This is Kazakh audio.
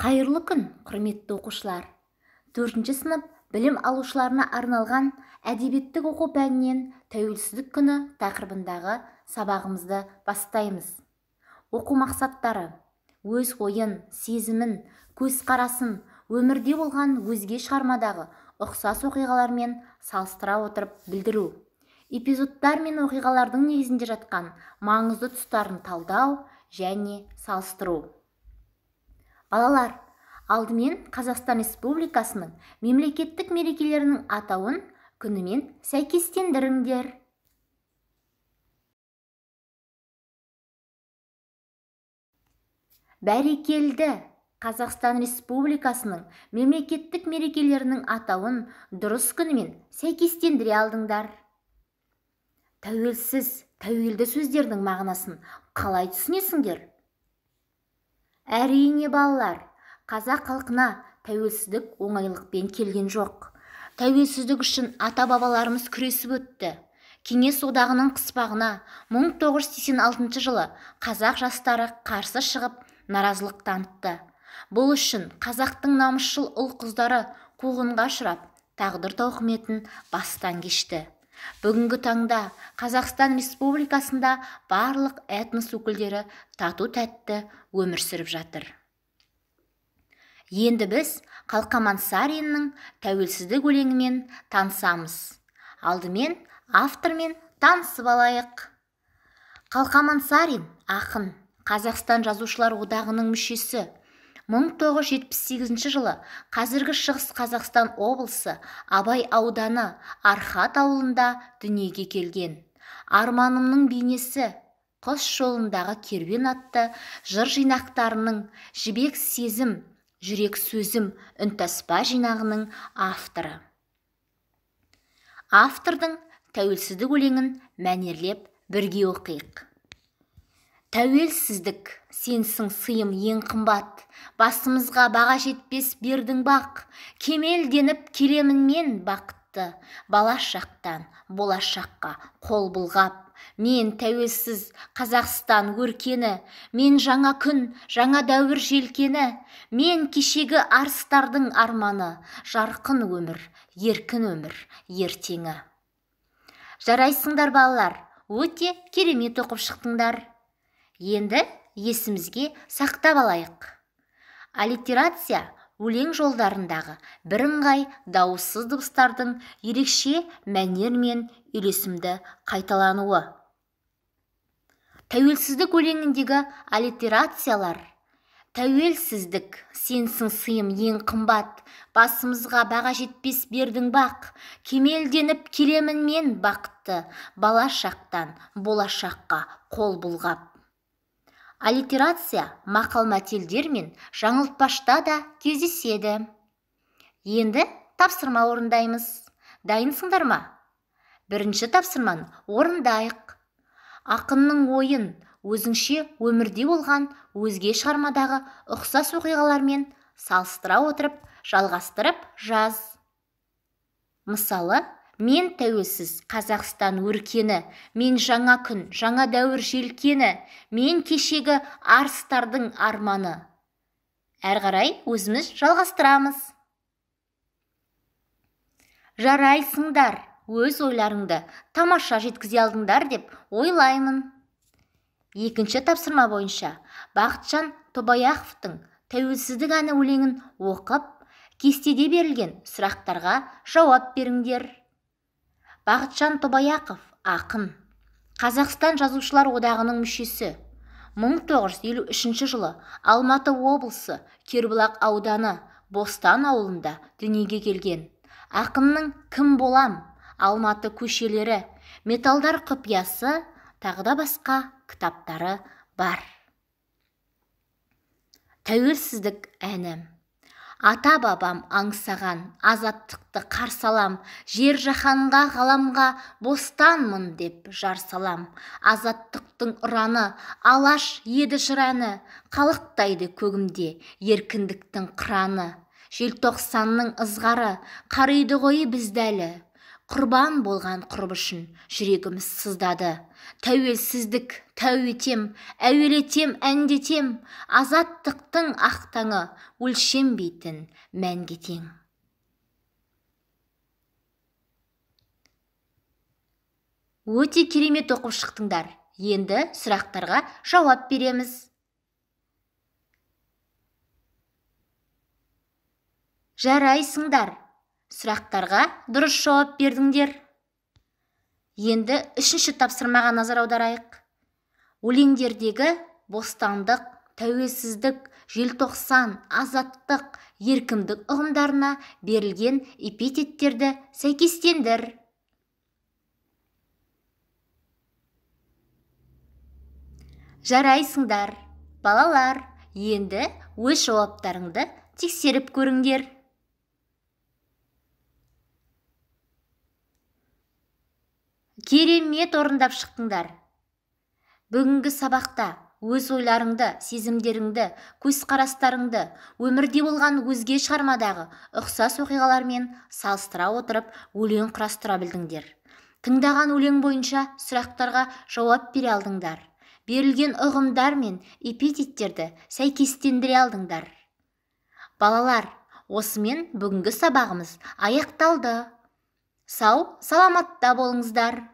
қайырлы күн құрметті оқушылар төртінші сынып білім алушыларына арналған әдебиеттік оқу пәнінен тәуелсіздік күні тақырыбындағы сабағымызды бастаймыз оқу мақсаттары өз ойын сезімін көзқарасын өмірде болған өзге шығармадағы ұқсас оқиғалармен салыстыра отырып білдіру эпизодтар мен оқиғалардың негізінде жатқан маңызды тұстарын талдау және салыстыру балалар алдымен қазақстан республикасының мемлекеттік мерекелерінің атауын күнімен сәйкестендіріңдер бәрекелді қазақстан республикасының мемлекеттік мерекелерінің атауын дұрыс күнімен сәйкестендіре алдыңдар тәуелсіз тәуелді сөздердің мағынасын қалай түсінесіңдер әрине балалар қазақ халқына тәуелсіздік оңайлықпен келген жоқ тәуелсіздік үшін ата бабаларымыз күресіп өтті кеңес одағының қыспағына 1986 жылы қазақ жастары қарсы шығып наразылық танытты бұл үшін қазақтың намысшыл ұл қыздары қуғынға ұшырап тағдыр тауқыметін бастан кешті бүгінгі таңда қазақстан республикасында барлық этнос өкілдері тату тәтті өмір сүріп жатыр енді біз қалқаман сариннің тәуелсіздік өлеңімен танысамыз алдымен автормен танысып алайық қалқаман сарин ақын қазақстан жазушылар одағының мүшесі 1978 жылы қазіргі шығыс қазақстан облысы абай ауданы архат ауылында дүниеге келген арманымның бейнесі қос жолындағы керуен атты жыр жинақтарының жібек сезім жүрек сөзім үнтаспа жинағының авторы автордың тәуелсіздік өлеңін мәнерлеп бірге оқиық тәуелсіздік сенсің сыйым ең қымбат басымызға баға жетпес бердің бақ кемелденіп келемін мен бақытты бала шақтан болашаққа қол бұлғап мен тәуелсіз қазақстан өркені мен жаңа күн жаңа дәуір желкені мен кешегі арыстардың арманы жарқын өмір еркін өмір ертеңі жарайсыңдар балалар өте керемет оқып шықтыңдар енді есімізге сақтап алайық аллитерация өлең жолдарындағы бірыңғай дауыссыз дыбыстардың ерекше мәнермен мен үйлесімді қайталануы тәуелсіздік өлеңіндегі аллитерациялар тәуелсіздік сенсің сыйым ең қымбат басымызға баға жетпес бердің бақ кемелденіп келемін мен бақытты бала шақтан болашаққа қол бұлғап аллитерация мақал мәтелдер мен жаңылтпашта да кездеседі енді тапсырма орындаймыз дайынсыңдар ма бірінші тапсырманы орындайық ақынның ойын өзіңше өмірде болған өзге шығармадағы ұқсас оқиғалармен салыстыра отырып жалғастырып жаз мысалы мен тәуелсіз қазақстан өркені мен жаңа күн жаңа дәуір желкені мен кешегі арыстардың арманы әрі қарай өзіміз жалғастырамыз жарайсыңдар өз ойларыңды тамаша жеткізе алдыңдар деп ойлаймын екінші тапсырма бойынша бақытжан тобаяқовтың тәуелсіздік әні өлеңін оқып кестеде берілген сұрақтарға жауап беріңдер бақытжан тобаяқов ақын қазақстан жазушылар одағының мүшесі 1953 жылы алматы облысы кербұлақ ауданы бостан ауылында дүниеге келген ақынның кім болам алматы көшелері металдар құпиясы тағы да басқа кітаптары бар тәуелсіздік әні ата бабам аңсаған азаттықты қарсалам, жер жаһанға ғаламға бостанмын деп жар салам азаттықтың ұраны алаш еді жыраны қалықтайды көгімде еркіндіктің қыраны желтоқсанның ызғары қариды ғой бізді әлі құрбан болған құрбы үшін жүрегіміз сыздады тәуелсіздік тәу етем әуелетем әндетем азаттықтың ақ таңы өлшенбейтін мәнге тең өте керемет оқып шықтыңдар енді сұрақтарға жауап береміз жарайсыңдар сұрақтарға дұрыс жауап бердіңдер енді үшінші тапсырмаға назар аударайық өлеңдердегі бостандық тәуелсіздік желтоқсан азаттық еркіндік ұғымдарына берілген эпитеттерді сәйкестендір жарайсыңдар балалар енді өз жауаптарыңды тексеріп көріңдер керемет орындап шықтыңдар бүгінгі сабақта өз ойларыңды сезімдеріңді көзқарастарыңды өмірде болған өзге шығармадағы ұқсас оқиғалармен салыстыра отырып өлең құрастыра білдіңдер тыңдаған өлең бойынша сұрақтарға жауап бере алдыңдар берілген ұғымдар мен эпитеттерді сәйкестендіре алдыңдар балалар осымен бүгінгі сабағымыз аяқталды сау саламатта болыңыздар